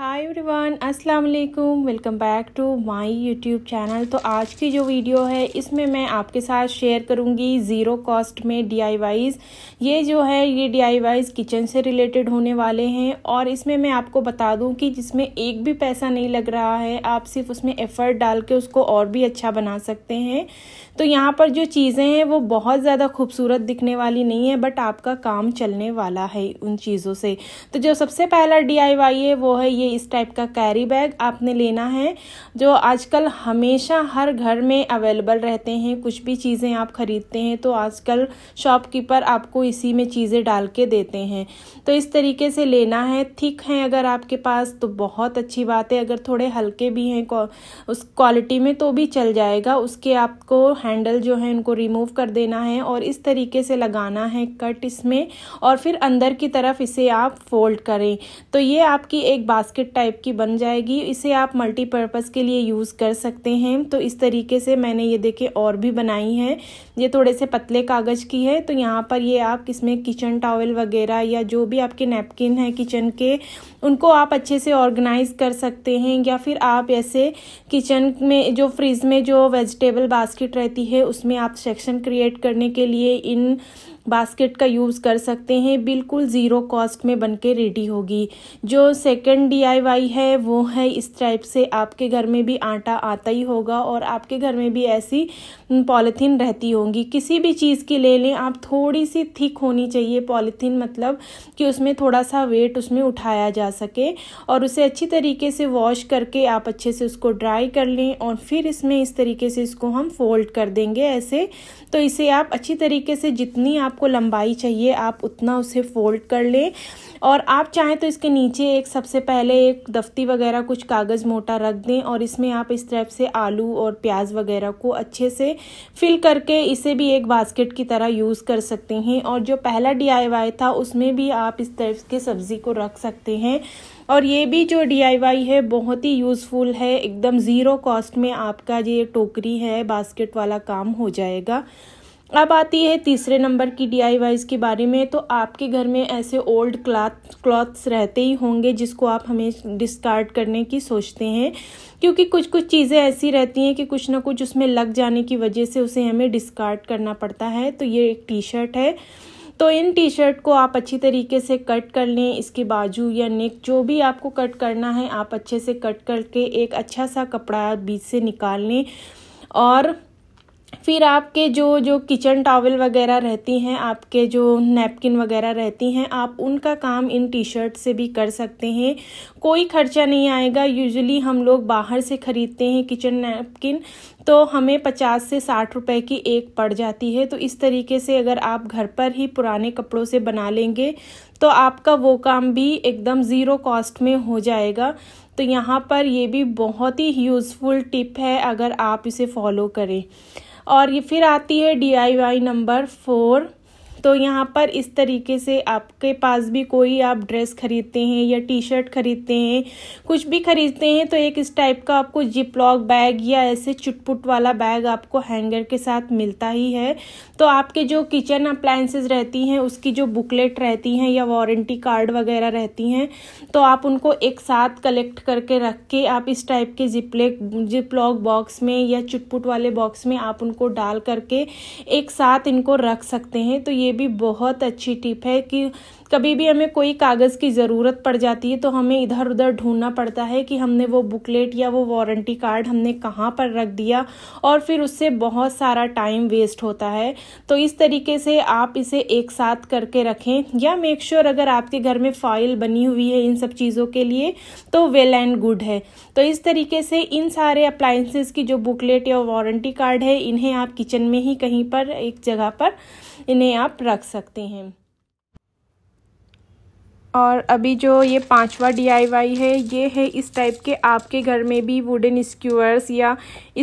हाय everyone अस्सलाम वालेकुम welcome back to my YouTube channel तो आज की जो वीडियो है इसमें मैं आपके साथ शेयर करूंगी ज़ीरो कॉस्ट में डी ये जो है ये डी किचन से रिलेटेड होने वाले हैं और इसमें मैं आपको बता दूं कि जिसमें एक भी पैसा नहीं लग रहा है आप सिर्फ उसमें एफ़र्ट डाल के उसको और भी अच्छा बना सकते हैं तो यहाँ पर जो चीज़ें हैं वो बहुत ज़्यादा खूबसूरत दिखने वाली नहीं है बट आपका काम चलने वाला है उन चीज़ों से तो जो सबसे पहला डी है वो है ये इस टाइप का कैरी बैग आपने लेना है जो आजकल हमेशा हर घर में अवेलेबल रहते हैं कुछ भी चीज़ें आप ख़रीदते हैं तो आजकल शॉपकीपर आपको इसी में चीज़ें डाल के देते हैं तो इस तरीके से लेना है थिक हैं अगर आपके पास तो बहुत अच्छी बात है अगर थोड़े हल्के भी हैं उस क्वालिटी में तो भी चल जाएगा उसके आपको हैंडल जो है उनको रिमूव कर देना है और इस तरीके से लगाना है कट इसमें और फिर अंदर की तरफ इसे आप फोल्ड करें तो ये आपकी एक बास्केट बास्केट टाइप की बन जाएगी इसे आप मल्टीपर्पज़ के लिए यूज़ कर सकते हैं तो इस तरीके से मैंने ये देखे और भी बनाई है ये थोड़े से पतले कागज़ की है तो यहाँ पर ये आप इसमें किचन टावल वगैरह या जो भी आपके नैपकिन हैं किचन के उनको आप अच्छे से ऑर्गेनाइज़ कर सकते हैं या फिर आप ऐसे किचन में जो फ्रिज में जो वेजिटेबल बास्केट रहती है उसमें आप सेक्शन क्रिएट करने के लिए इन बास्केट का यूज़ कर सकते हैं बिल्कुल ज़ीरो कॉस्ट में बन के रेडी होगी जो सेकंड डीआईवाई है वो है इस टाइप से आपके घर में भी आटा आता ही होगा और आपके घर में भी ऐसी पॉलीथीन रहती होंगी किसी भी चीज़ की ले लें आप थोड़ी सी थिक होनी चाहिए पॉलीथीन मतलब कि उसमें थोड़ा सा वेट उसमें उठाया जा सके और उसे अच्छी तरीके से वॉश करके आप अच्छे से उसको ड्राई कर लें और फिर इसमें इस तरीके से इसको हम फोल्ड कर देंगे ऐसे तो इसे आप अच्छी तरीके से जितनी आप आपको लंबाई चाहिए आप उतना उसे फोल्ड कर लें और आप चाहें तो इसके नीचे एक सबसे पहले एक दफ्ती वगैरह कुछ कागज़ मोटा रख दें और इसमें आप इस तरफ से आलू और प्याज वगैरह को अच्छे से फिल करके इसे भी एक बास्केट की तरह यूज़ कर सकते हैं और जो पहला डी था उसमें भी आप इस तरफ के सब्ज़ी को रख सकते हैं और ये भी जो डी है बहुत ही यूज़फुल है एकदम ज़ीरो कॉस्ट में आपका ये टोकरी है बास्केट वाला काम हो जाएगा अब आती है तीसरे नंबर की डी आई वाइज के बारे में तो आपके घर में ऐसे ओल्ड क्लाथ क्लॉथ्स रहते ही होंगे जिसको आप हमें डिस्कार्ड करने की सोचते हैं क्योंकि कुछ कुछ चीज़ें ऐसी रहती हैं कि कुछ ना कुछ उसमें लग जाने की वजह से उसे हमें डिस्कार्ड करना पड़ता है तो ये एक टी शर्ट है तो इन टी शर्ट को आप अच्छी तरीके से कट कर लें इसके बाजू या नेक जो भी आपको कट करना है आप अच्छे से कट करके एक अच्छा सा कपड़ा बीच से निकाल लें और फिर आपके जो जो किचन टॉवल वगैरह रहती हैं आपके जो नैपकिन वगैरह रहती हैं आप उनका काम इन टी शर्ट से भी कर सकते हैं कोई खर्चा नहीं आएगा यूजुअली हम लोग बाहर से ख़रीदते हैं किचन नैपकिन तो हमें पचास से साठ रुपए की एक पड़ जाती है तो इस तरीके से अगर आप घर पर ही पुराने कपड़ों से बना लेंगे तो आपका वो काम भी एकदम ज़ीरो कॉस्ट में हो जाएगा तो यहाँ पर ये भी बहुत ही यूज़फुल टिप है अगर आप इसे फॉलो करें और ये फिर आती है D I Y number four तो यहाँ पर इस तरीके से आपके पास भी कोई आप ड्रेस खरीदते हैं या टी शर्ट खरीदते हैं कुछ भी खरीदते हैं तो एक इस टाइप का आपको जिप लॉक बैग या ऐसे चुटपुट वाला बैग आपको हैंगर के साथ मिलता ही है तो आपके जो किचन अप्लाइंसेज रहती हैं उसकी जो बुकलेट रहती हैं या वारंटी कार्ड वगैरह रहती हैं तो आप उनको एक साथ कलेक्ट करके रख के आप इस टाइप के जिप लॉक बॉक्स में या चुटपुट वाले बॉक्स में आप उनको डाल करके एक साथ इनको रख सकते हैं तो ये ये भी बहुत अच्छी टिप है कि कभी भी हमें कोई कागज़ की ज़रूरत पड़ जाती है तो हमें इधर उधर ढूंढना पड़ता है कि हमने वो बुकलेट या वो वारंटी कार्ड हमने कहाँ पर रख दिया और फिर उससे बहुत सारा टाइम वेस्ट होता है तो इस तरीके से आप इसे एक साथ करके रखें या मेक श्योर sure अगर आपके घर में फाइल बनी हुई है इन सब चीज़ों के लिए तो वेल एंड गुड है तो इस तरीके से इन सारे अप्लाइंसेस की जो बुकलेट या वारंटी कार्ड है इन्हें आप किचन में ही कहीं पर एक जगह पर इन्हें आप रख सकते हैं और अभी जो ये पांचवा डीआईवाई है ये है इस टाइप के आपके घर में भी वुडन स्क्यूअर्स या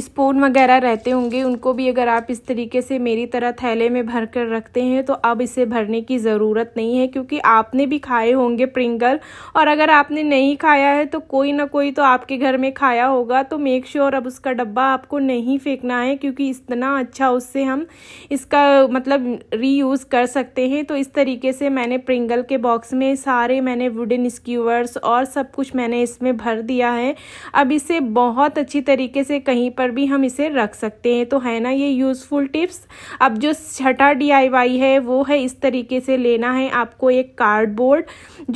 स्पून वगैरह रहते होंगे उनको भी अगर आप इस तरीके से मेरी तरह थैले में भर कर रखते हैं तो अब इसे भरने की ज़रूरत नहीं है क्योंकि आपने भी खाए होंगे प्रिंगल और अगर आपने नहीं खाया है तो कोई ना कोई तो आपके घर में खाया होगा तो मेक श्योर sure अब उसका डब्बा आपको नहीं फेंकना है क्योंकि इतना अच्छा उससे हम इसका मतलब रीयूज़ कर सकते हैं तो इस तरीके से मैंने प्रिंगल के बॉक्स में सारे मैंने वुडन स्क्यूअर्स और सब कुछ मैंने इसमें भर दिया है अब इसे बहुत अच्छी तरीके से कहीं पर भी हम इसे रख सकते हैं तो है ना ये यूज़फुल टिप्स अब जो छठा डी है वो है इस तरीके से लेना है आपको एक कार्डबोर्ड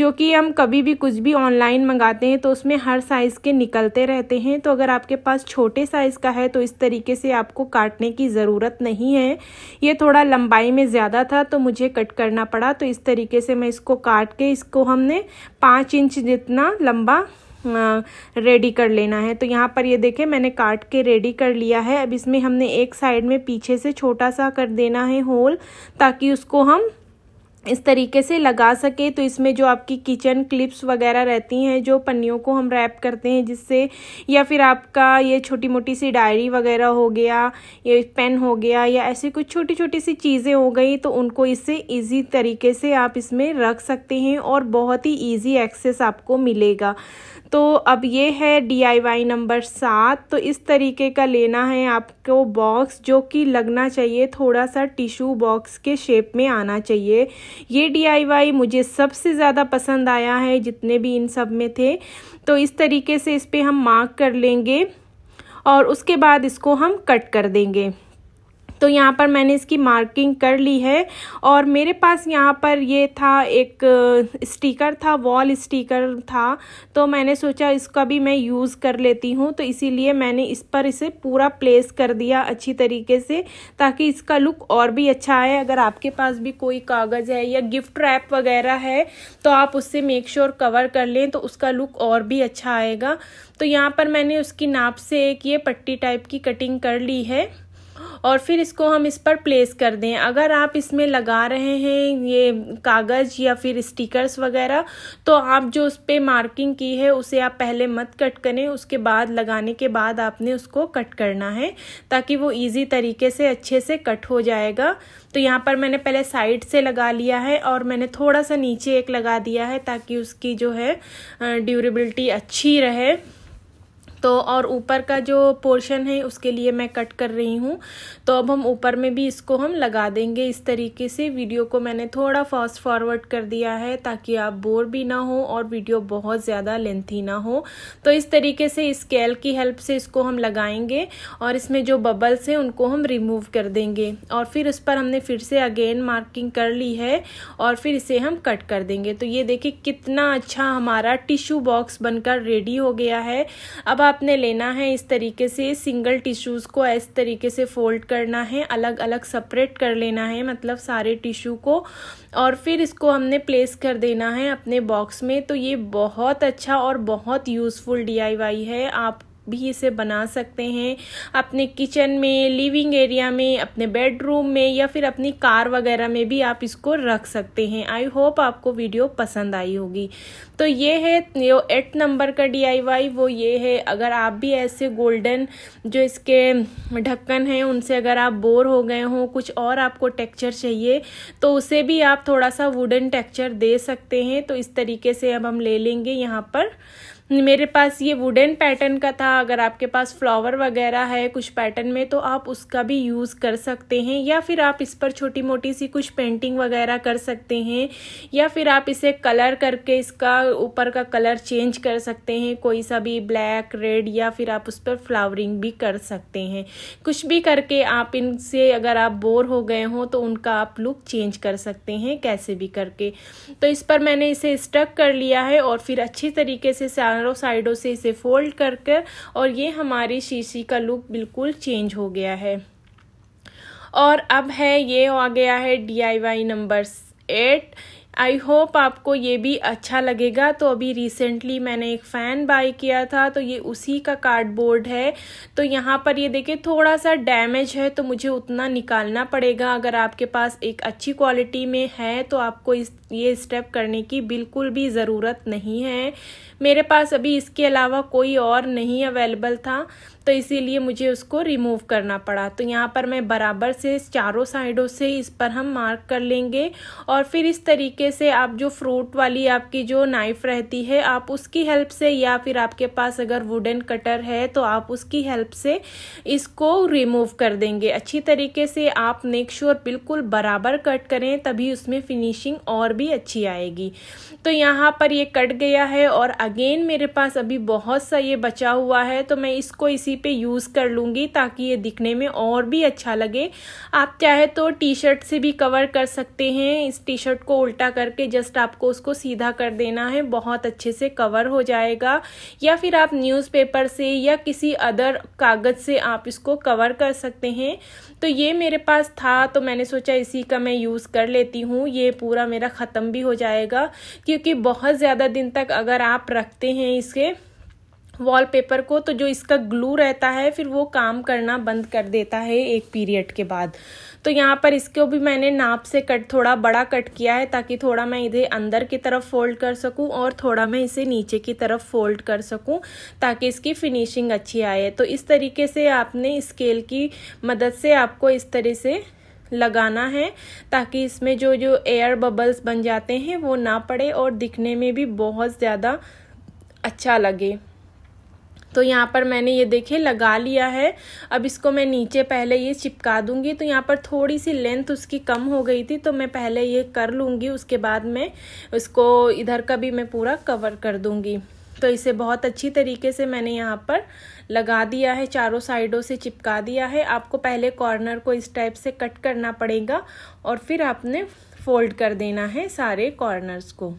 जो कि हम कभी भी कुछ भी ऑनलाइन मंगाते हैं तो उसमें हर साइज़ के निकलते रहते हैं तो अगर आपके पास छोटे साइज़ का है तो इस तरीके से आपको काटने की ज़रूरत नहीं है ये थोड़ा लंबाई में ज़्यादा था तो मुझे कट करना पड़ा तो इस तरीके से मैं इसको काट के इस इसको हमने पाँच इंच जितना लंबा रेडी कर लेना है तो यहाँ पर ये देखें मैंने काट के रेडी कर लिया है अब इसमें हमने एक साइड में पीछे से छोटा सा कर देना है होल ताकि उसको हम इस तरीके से लगा सके तो इसमें जो आपकी किचन क्लिप्स वगैरह रहती हैं जो पन्नियों को हम रैप करते हैं जिससे या फिर आपका ये छोटी मोटी सी डायरी वगैरह हो गया ये पेन हो गया या ऐसी कुछ छोटी छोटी सी चीज़ें हो गई तो उनको इससे इजी तरीके से आप इसमें रख सकते हैं और बहुत ही ईजी एक्सेस आपको मिलेगा तो अब ये है डी नंबर सात तो इस तरीके का लेना है आपको बॉक्स जो कि लगना चाहिए थोड़ा सा टिशू बॉक्स के शेप में आना चाहिए ये डी मुझे सबसे ज़्यादा पसंद आया है जितने भी इन सब में थे तो इस तरीके से इस पर हम मार्क कर लेंगे और उसके बाद इसको हम कट कर देंगे तो यहाँ पर मैंने इसकी मार्किंग कर ली है और मेरे पास यहाँ पर ये था एक स्टिकर था वॉल स्टिकर था तो मैंने सोचा इसका भी मैं यूज़ कर लेती हूँ तो इसीलिए मैंने इस पर इसे पूरा प्लेस कर दिया अच्छी तरीके से ताकि इसका लुक और भी अच्छा आए अगर आपके पास भी कोई कागज़ है या गिफ्ट रैप वगैरह है तो आप उससे मेक श्योर कवर कर लें तो उसका लुक और भी अच्छा आएगा तो यहाँ पर मैंने उसकी नाप से एक ये पट्टी टाइप की कटिंग कर ली है और फिर इसको हम इस पर प्लेस कर दें अगर आप इसमें लगा रहे हैं ये कागज़ या फिर स्टिकर्स वगैरह तो आप जो उस पर मार्किंग की है उसे आप पहले मत कट करें उसके बाद लगाने के बाद आपने उसको कट करना है ताकि वो ईजी तरीके से अच्छे से कट हो जाएगा तो यहाँ पर मैंने पहले साइड से लगा लिया है और मैंने थोड़ा सा नीचे एक लगा दिया है ताकि उसकी जो है ड्यूरेबिलिटी अच्छी रहे तो और ऊपर का जो पोर्शन है उसके लिए मैं कट कर रही हूँ तो अब हम ऊपर में भी इसको हम लगा देंगे इस तरीके से वीडियो को मैंने थोड़ा फास्ट फॉरवर्ड कर दिया है ताकि आप बोर भी ना हो और वीडियो बहुत ज़्यादा लेंथी ना हो तो इस तरीके से स्केल की हेल्प से इसको हम लगाएंगे और इसमें जो बबल्स हैं उनको हम रिमूव कर देंगे और फिर उस पर हमने फिर से अगेन मार्किंग कर ली है और फिर इसे हम कट कर देंगे तो ये देखिए कितना अच्छा हमारा टिश्यू बॉक्स बनकर रेडी हो गया है अब आप आपने लेना है इस तरीके से सिंगल टिश्यूज़ को इस तरीके से फोल्ड करना है अलग अलग सेपरेट कर लेना है मतलब सारे टिश्यू को और फिर इसको हमने प्लेस कर देना है अपने बॉक्स में तो ये बहुत अच्छा और बहुत यूज़फुल डी है आप भी इसे बना सकते हैं अपने किचन में लिविंग एरिया में अपने बेडरूम में या फिर अपनी कार वगैरह में भी आप इसको रख सकते हैं आई होप आपको वीडियो पसंद आई होगी तो ये है जो एट नंबर का डी वो ये है अगर आप भी ऐसे गोल्डन जो इसके ढक्कन हैं उनसे अगर आप बोर हो गए हों कुछ और आपको टेक्चर चाहिए तो उसे भी आप थोड़ा सा वुडन टेक्चर दे सकते हैं तो इस तरीके से अब हम ले लेंगे यहाँ पर मेरे पास ये वुडन पैटर्न का था अगर आपके पास फ्लावर वगैरह है कुछ पैटर्न में तो आप उसका भी यूज़ कर सकते हैं या फिर आप इस पर छोटी मोटी सी कुछ पेंटिंग वगैरह कर सकते हैं या फिर आप इसे कलर करके इसका ऊपर का कलर चेंज कर सकते हैं कोई सा भी ब्लैक रेड या फिर आप उस पर फ्लावरिंग भी कर सकते हैं कुछ भी करके आप इनसे अगर आप बोर हो गए हों तो उनका आप लुक चेंज कर सकते हैं कैसे भी करके तो इस पर मैंने इसे स्टक कर लिया है और फिर अच्छी तरीके से चारों साइडों से इसे फोल्ड कर कर और ये हमारी शीशी का लुक बिल्कुल चेंज हो गया है और अब है ये आ गया है D I Y number eight I hope आपको ये भी अच्छा लगेगा तो अभी रिसेंटली मैंने एक फ़ैन बाई किया था तो ये उसी का कार्डबोर्ड है तो यहाँ पर ये देखिए थोड़ा सा डैमेज है तो मुझे उतना निकालना पड़ेगा अगर आपके पास एक अच्छी क्वालिटी में है तो आपको इस ये स्टेप करने की बिल्कुल भी ज़रूरत नहीं है मेरे पास अभी इसके अलावा कोई और नहीं अवेलेबल था तो इसीलिए मुझे उसको रिमूव करना पड़ा तो यहाँ पर मैं बराबर से चारों साइडों से इस पर हम मार्क कर लेंगे और फिर इस तरीके से आप जो फ्रूट वाली आपकी जो नाइफ़ रहती है आप उसकी हेल्प से या फिर आपके पास अगर वुडन कटर है तो आप उसकी हेल्प से इसको रिमूव कर देंगे अच्छी तरीके से आप नेक श्योर बिल्कुल बराबर कट करें तभी उसमें फिनिशिंग और भी अच्छी आएगी तो यहाँ पर ये कट गया है और अगेन मेरे पास अभी बहुत सा ये बचा हुआ है तो मैं इसको इसी पे यूज़ कर लूँगी ताकि ये दिखने में और भी अच्छा लगे आप चाहे तो टी शर्ट से भी कवर कर सकते हैं इस टी शर्ट को उल्टा करके जस्ट आपको उसको सीधा कर देना है बहुत अच्छे से कवर हो जाएगा या फिर आप न्यूज़ से या किसी अदर कागज़ से आप इसको कवर कर सकते हैं तो ये मेरे पास था तो मैंने सोचा इसी का मैं यूज़ कर लेती हूँ ये पूरा मेरा ख़त्म भी हो जाएगा क्योंकि बहुत ज़्यादा दिन तक अगर आप रखते हैं इसके वॉलपेपर को तो जो इसका ग्लू रहता है फिर वो काम करना बंद कर देता है एक पीरियड के बाद तो यहाँ पर इसको भी मैंने नाप से कट थोड़ा बड़ा कट किया है ताकि थोड़ा मैं इधर अंदर की तरफ फोल्ड कर सकूँ और थोड़ा मैं इसे नीचे की तरफ फोल्ड कर सकूँ ताकि इसकी फिनिशिंग अच्छी आए तो इस तरीके से आपने स्केल की मदद से आपको इस तरह से लगाना है ताकि इसमें जो जो एयर बबल्स बन जाते हैं वो ना पड़े और दिखने में भी बहुत ज़्यादा अच्छा लगे तो यहाँ पर मैंने ये देखिए लगा लिया है अब इसको मैं नीचे पहले ये चिपका दूंगी तो यहाँ पर थोड़ी सी लेंथ उसकी कम हो गई थी तो मैं पहले ये कर लूँगी उसके बाद में उसको इधर का भी मैं पूरा कवर कर दूँगी तो इसे बहुत अच्छी तरीके से मैंने यहाँ पर लगा दिया है चारों साइडों से चिपका दिया है आपको पहले कॉर्नर को इस टाइप से कट करना पड़ेगा और फिर आपने फोल्ड कर देना है सारे कॉर्नर्स को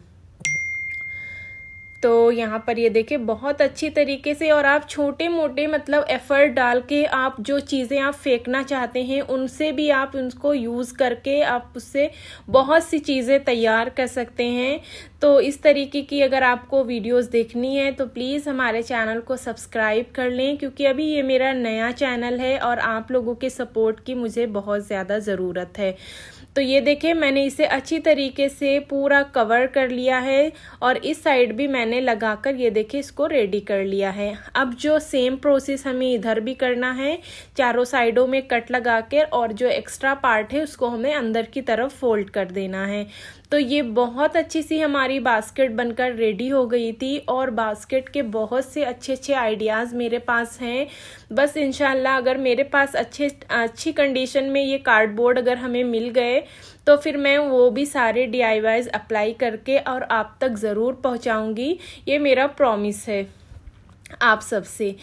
तो यहाँ पर ये देखिए बहुत अच्छी तरीके से और आप छोटे मोटे मतलब एफर्ट डाल के आप जो चीज़ें आप फेंकना चाहते हैं उनसे भी आप उनको यूज़ करके आप उससे बहुत सी चीज़ें तैयार कर सकते हैं तो इस तरीके की अगर आपको वीडियोस देखनी है तो प्लीज़ हमारे चैनल को सब्सक्राइब कर लें क्योंकि अभी ये मेरा नया चैनल है और आप लोगों के सपोर्ट की मुझे बहुत ज़्यादा ज़रूरत है तो ये देखिए मैंने इसे अच्छी तरीके से पूरा कवर कर लिया है और इस साइड भी मैंने लगाकर ये देखिए इसको रेडी कर लिया है अब जो सेम प्रोसेस हमें इधर भी करना है चारों साइडों में कट लगा कर और जो एक्स्ट्रा पार्ट है उसको हमें अंदर की तरफ फोल्ड कर देना है तो ये बहुत अच्छी सी हमारी बास्केट बनकर रेडी हो गई थी और बास्केट के बहुत से अच्छे अच्छे आइडियाज़ मेरे पास हैं बस इनशाला अगर मेरे पास अच्छे अच्छी कंडीशन में ये कार्डबोर्ड अगर हमें मिल गए तो फिर मैं वो भी सारे डी अप्लाई करके और आप तक ज़रूर पहुँचाऊँगी ये मेरा प्रॉमिस है आप सबसे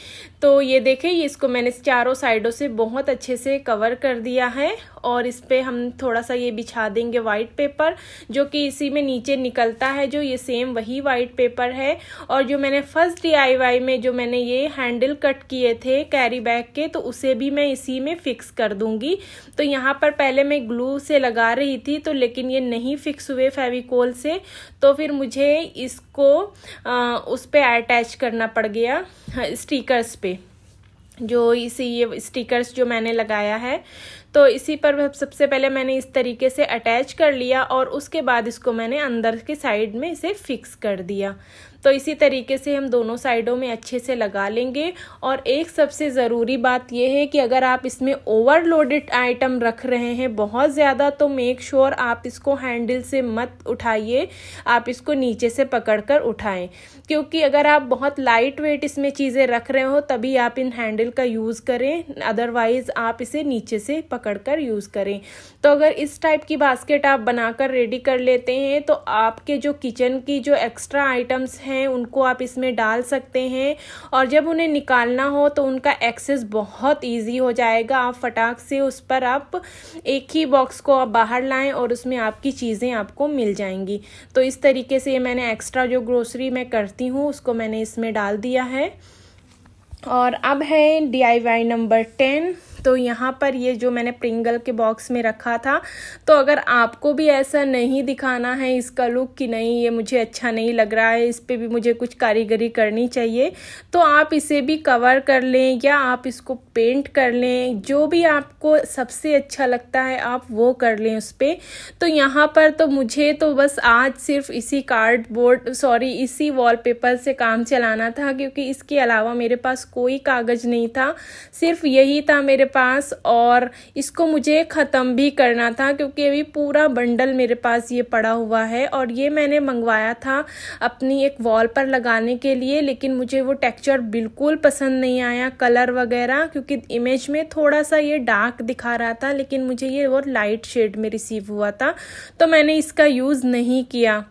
तो ये देखें इसको मैंने चारों साइडों से बहुत अच्छे से कवर कर दिया है और इस पर हम थोड़ा सा ये बिछा देंगे वाइट पेपर जो कि इसी में नीचे निकलता है जो ये सेम वही वाइट पेपर है और जो मैंने फर्स्ट डी में जो मैंने ये हैंडल कट किए थे कैरी बैग के तो उसे भी मैं इसी में फिक्स कर दूंगी तो यहाँ पर पहले मैं ग्लू से लगा रही थी तो लेकिन ये नहीं फिक्स हुए फेविकोल से तो फिर मुझे इसको आ, उस पर अटैच करना पड़ गया हाँ, स्टिकर्स पे जो इसी ये स्टिकर्स जो मैंने लगाया है तो इसी पर सबसे पहले मैंने इस तरीके से अटैच कर लिया और उसके बाद इसको मैंने अंदर की साइड में इसे फिक्स कर दिया तो इसी तरीके से हम दोनों साइडों में अच्छे से लगा लेंगे और एक सबसे ज़रूरी बात यह है कि अगर आप इसमें ओवरलोडेड आइटम रख रहे हैं बहुत ज़्यादा तो मेक श्योर sure आप इसको हैंडल से मत उठाइए आप इसको नीचे से पकड़ कर उठाएँ क्योंकि अगर आप बहुत लाइट वेट इसमें चीज़ें रख रहे हो तभी आप इन हैंडल का यूज़ करें अदरवाइज़ आप इसे नीचे से पकड़ कर यूज़ करें तो अगर इस टाइप की बास्केट आप बनाकर रेडी कर लेते हैं तो आपके जो किचन की जो एक्स्ट्रा आइटम्स हैं उनको आप इसमें डाल सकते हैं और जब उन्हें निकालना हो तो उनका एक्सेस बहुत ईजी हो जाएगा आप फटाक से उस पर आप एक ही बॉक्स को आप बाहर लाएँ और उसमें आपकी चीज़ें आपको मिल जाएंगी तो इस तरीके से मैंने एक्स्ट्रा जो ग्रोसरी मैं करती हूँ उसको मैंने इसमें डाल दिया है और अब है डी नंबर टेन तो यहाँ पर ये जो मैंने प्रिंगल के बॉक्स में रखा था तो अगर आपको भी ऐसा नहीं दिखाना है इसका लुक कि नहीं ये मुझे अच्छा नहीं लग रहा है इस पर भी मुझे कुछ कारीगरी करनी चाहिए तो आप इसे भी कवर कर लें या आप इसको पेंट कर लें जो भी आपको सबसे अच्छा लगता है आप वो कर लें उस पर तो यहाँ पर तो मुझे तो बस आज सिर्फ इसी कार्डबोर्ड सॉरी इसी वॉलपेपर से काम चलाना था क्योंकि इसके अलावा मेरे पास कोई कागज़ नहीं था सिर्फ यही था मेरे पास और इसको मुझे ख़त्म भी करना था क्योंकि अभी पूरा बंडल मेरे पास ये पड़ा हुआ है और ये मैंने मंगवाया था अपनी एक वॉल पर लगाने के लिए लेकिन मुझे वो टेक्चर बिल्कुल पसंद नहीं आया कलर वगैरह क्योंकि इमेज में थोड़ा सा ये डार्क दिखा रहा था लेकिन मुझे ये और लाइट शेड में रिसीव हुआ था तो मैंने इसका यूज़ नहीं किया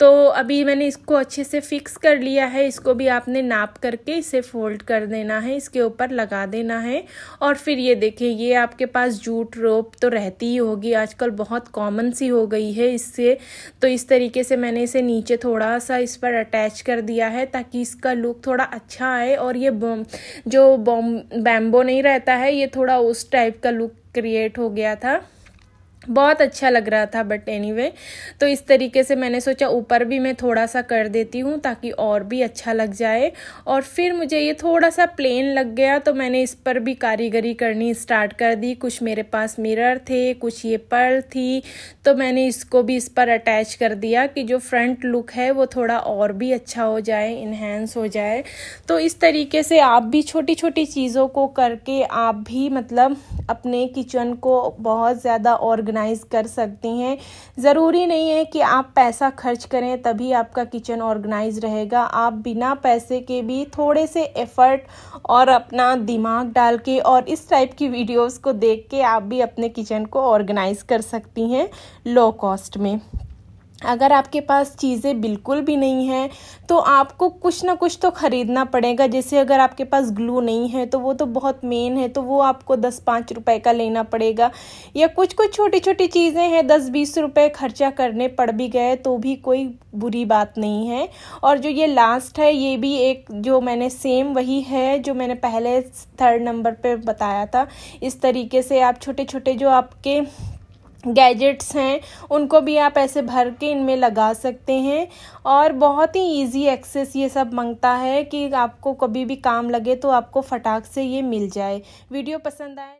तो अभी मैंने इसको अच्छे से फिक्स कर लिया है इसको भी आपने नाप करके इसे फोल्ड कर देना है इसके ऊपर लगा देना है और फिर ये देखिए ये आपके पास जूट रोप तो रहती ही होगी आजकल बहुत कॉमन सी हो गई है इससे तो इस तरीके से मैंने इसे नीचे थोड़ा सा इस पर अटैच कर दिया है ताकि इसका लुक थोड़ा अच्छा आए और ये जो बॉम बैम्बो नहीं रहता है ये थोड़ा उस टाइप का लुक क्रिएट हो गया था बहुत अच्छा लग रहा था बट एनीवे anyway, तो इस तरीके से मैंने सोचा ऊपर भी मैं थोड़ा सा कर देती हूँ ताकि और भी अच्छा लग जाए और फिर मुझे ये थोड़ा सा प्लेन लग गया तो मैंने इस पर भी कारीगरी करनी स्टार्ट कर दी कुछ मेरे पास मिरर थे कुछ ये पर्ल थी तो मैंने इसको भी इस पर अटैच कर दिया कि जो फ्रंट लुक है वो थोड़ा और भी अच्छा हो जाए इन्हेंस हो जाए तो इस तरीके से आप भी छोटी छोटी चीज़ों को करके आप भी मतलब अपने किचन को बहुत ज़्यादा और ऑर्गेनाइज कर सकती हैं ज़रूरी नहीं है कि आप पैसा खर्च करें तभी आपका किचन ऑर्गेनाइज रहेगा आप बिना पैसे के भी थोड़े से एफर्ट और अपना दिमाग डाल के और इस टाइप की वीडियोस को देख के आप भी अपने किचन को ऑर्गेनाइज कर सकती हैं लो कॉस्ट में अगर आपके पास चीज़ें बिल्कुल भी नहीं हैं तो आपको कुछ ना कुछ तो ख़रीदना पड़ेगा जैसे अगर आपके पास ग्लू नहीं है तो वो तो बहुत मेन है तो वो आपको दस पाँच रुपए का लेना पड़ेगा या कुछ कुछ छोटी छोटी चीज़ें हैं दस बीस रुपए खर्चा करने पड़ भी गए तो भी कोई बुरी बात नहीं है और जो ये लास्ट है ये भी एक जो मैंने सेम वही है जो मैंने पहले थर्ड नंबर पर बताया था इस तरीके से आप छोटे छोटे जो आपके गैजेट्स हैं उनको भी आप ऐसे भर के इनमें लगा सकते हैं और बहुत ही इजी एक्सेस ये सब मांगता है कि आपको कभी भी काम लगे तो आपको फटाक से ये मिल जाए वीडियो पसंद आए